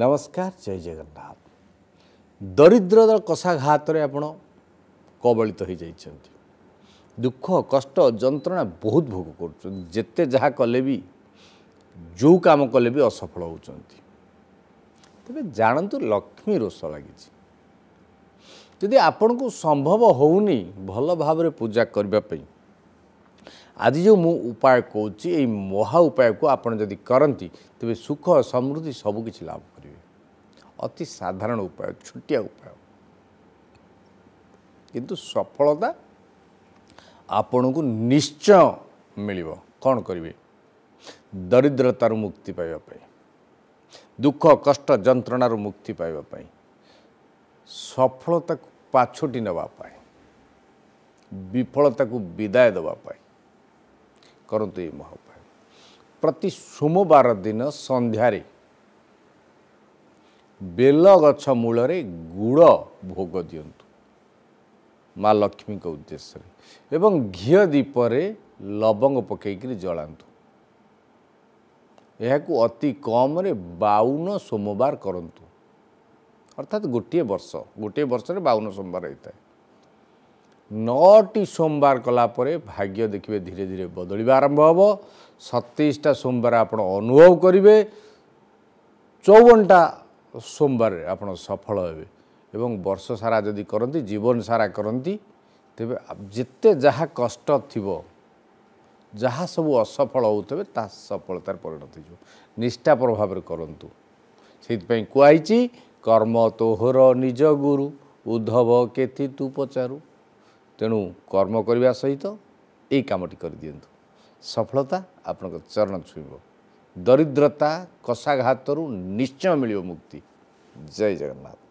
ନମସ୍କାର ଜୟ ଜଗନ୍ନାଥ ଦରିଦ୍ରର କଷାଘାତରେ ଆପଣ କବଳିତ ହୋଇଯାଇଛନ୍ତି ଦୁଃଖ କଷ୍ଟ ଯନ୍ତ୍ରଣା ବହୁତ ଭୋଗ କରୁଛନ୍ତି ଯେତେ ଯାହା କଲେ ବି ଯେଉଁ କାମ କଲେ ବି ଅସଫଳ ହେଉଛନ୍ତି ତେବେ ଜାଣନ୍ତୁ ଲକ୍ଷ୍ମୀ ରୋଷ ଲାଗିଛି ଯଦି ଆପଣଙ୍କୁ ସମ୍ଭବ ହେଉନି ଭଲ ଭାବରେ ପୂଜା କରିବା ପାଇଁ ଆଜି ଯେଉଁ ମୁଁ ଉପାୟ କହୁଛି ଏଇ ମହା ଉପାୟକୁ ଆପଣ ଯଦି କରନ୍ତି ତେବେ ସୁଖ ସମୃଦ୍ଧି ସବୁକିଛି ଲାଭ କରିବେ ଅତି ସାଧାରଣ ଉପାୟ ଛୁଟିଆ ଉପାୟ କିନ୍ତୁ ସଫଳତା ଆପଣଙ୍କୁ ନିଶ୍ଚୟ ମିଳିବ କ'ଣ କରିବେ ଦରିଦ୍ରତାରୁ ମୁକ୍ତି ପାଇବା ପାଇଁ ଦୁଃଖ କଷ୍ଟ ଯନ୍ତ୍ରଣାରୁ ମୁକ୍ତି ପାଇବା ପାଇଁ ସଫଳତାକୁ ପାଛୋଟି ନେବା ପାଇଁ ବିଫଳତାକୁ ବିଦାୟ ଦେବା ପାଇଁ କରନ୍ତୁ ଏଇ ମହାପାୟ ପ୍ରତି ସୋମବାର ଦିନ ସନ୍ଧ୍ୟାରେ ବେଲ ଗଛ ମୂଳରେ ଗୁଡ଼ ଭୋଗ ଦିଅନ୍ତୁ ମା ଲକ୍ଷ୍ମୀଙ୍କ ଉଦ୍ଦେଶ୍ୟରେ ଏବଂ ଘିଅ ଦୀପରେ ଲବଙ୍ଗ ପକାଇକରି ଜଳାନ୍ତୁ ଏହାକୁ ଅତି କମ୍ରେ ବାଉନ ସୋମବାର କରନ୍ତୁ ଅର୍ଥାତ୍ ଗୋଟିଏ ବର୍ଷ ଗୋଟିଏ ବର୍ଷରେ ବାଉନ ସୋମବାର ହୋଇଥାଏ ନଅଟି ସୋମବାର କଲାପରେ ଭାଗ୍ୟ ଦେଖିବେ ଧୀରେ ଧୀରେ ବଦଳିବା ଆରମ୍ଭ ହେବ ସତେଇଶଟା ସୋମବାର ଆପଣ ଅନୁଭବ କରିବେ ଚଉବନଟା ସୋମବାରରେ ଆପଣ ସଫଳ ହେବେ ଏବଂ ବର୍ଷ ସାରା ଯଦି କରନ୍ତି ଜୀବନ ସାରା କରନ୍ତି ତେବେ ଯେତେ ଯାହା କଷ୍ଟ ଥିବ ଯାହା ସବୁ ଅସଫଳ ହେଉଥିବେ ତାହା ସଫଳତାରେ ପରିଣତ ହେଇଯିବ ନିଷ୍ଠାପର ଭାବରେ କରନ୍ତୁ ସେଇଥିପାଇଁ କୁହାଯାଇଛି କର୍ମ ତୋହର ନିଜ ଗୁରୁ ଉଦ୍ଧବ କେତି ତୁ ପଚାରୁ ତେଣୁ କର୍ମ କରିବା ସହିତ ଏଇ କାମଟି କରିଦିଅନ୍ତୁ ସଫଳତା ଆପଣଙ୍କ ଚରଣ ଛୁଇଁବ ଦରିଦ୍ରତା କଷାଘାତରୁ ନିଶ୍ଚୟ ମିଳିବ ମୁକ୍ତି ଜୟ ଜଗନ୍ନାଥ